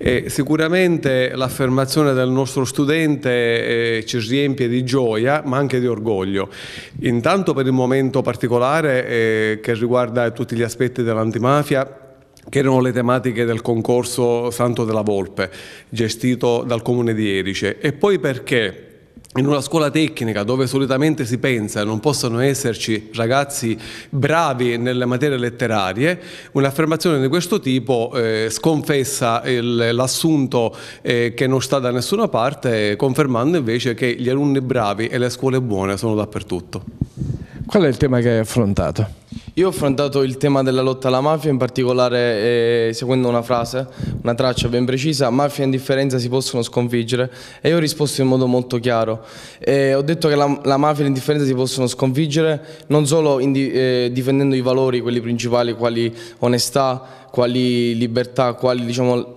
Eh, sicuramente l'affermazione del nostro studente eh, ci riempie di gioia ma anche di orgoglio, intanto per il momento particolare eh, che riguarda tutti gli aspetti dell'antimafia che erano le tematiche del concorso Santo della Volpe, gestito dal comune di Erice. E poi perché in una scuola tecnica dove solitamente si pensa non possano esserci ragazzi bravi nelle materie letterarie, un'affermazione di questo tipo eh, sconfessa l'assunto eh, che non sta da nessuna parte, confermando invece che gli alunni bravi e le scuole buone sono dappertutto. Qual è il tema che hai affrontato? Io ho affrontato il tema della lotta alla mafia, in particolare eh, seguendo una frase, una traccia ben precisa, mafia e indifferenza si possono sconfiggere e io ho risposto in modo molto chiaro. Eh, ho detto che la, la, mafia e l'indifferenza si possono sconfiggere non solo in, eh, difendendo i valori, quelli principali, quali onestà, quali libertà, quali diciamo,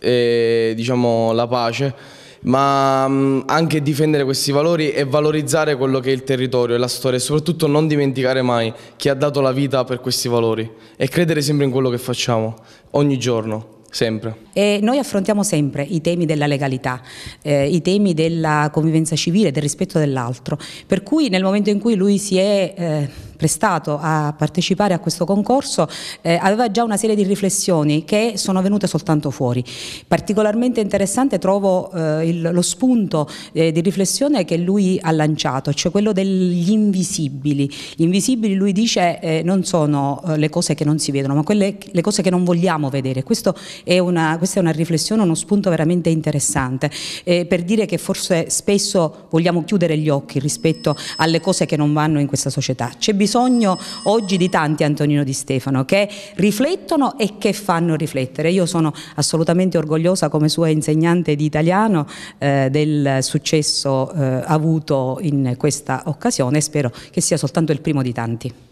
eh, diciamo, la pace, ma mm, anche difendere questi valori e valorizzare quello che è il territorio e la storia e soprattutto non dimenticare mai chi ha dato la vita per questi valori e credere sempre in quello che facciamo, ogni giorno. Sempre. E noi affrontiamo sempre i temi della legalità, eh, i temi della convivenza civile, del rispetto dell'altro, per cui nel momento in cui lui si è... Eh prestato a partecipare a questo concorso eh, aveva già una serie di riflessioni che sono venute soltanto fuori. Particolarmente interessante trovo eh, il, lo spunto eh, di riflessione che lui ha lanciato, cioè quello degli invisibili. Gli invisibili, lui dice, eh, non sono eh, le cose che non si vedono, ma quelle, le cose che non vogliamo vedere. È una, questa è una riflessione, uno spunto veramente interessante, eh, per dire che forse spesso vogliamo chiudere gli occhi rispetto alle cose che non vanno in questa società. C'è bisogno bisogno oggi di tanti Antonino Di Stefano che riflettono e che fanno riflettere. Io sono assolutamente orgogliosa come sua insegnante di italiano eh, del successo eh, avuto in questa occasione e spero che sia soltanto il primo di tanti.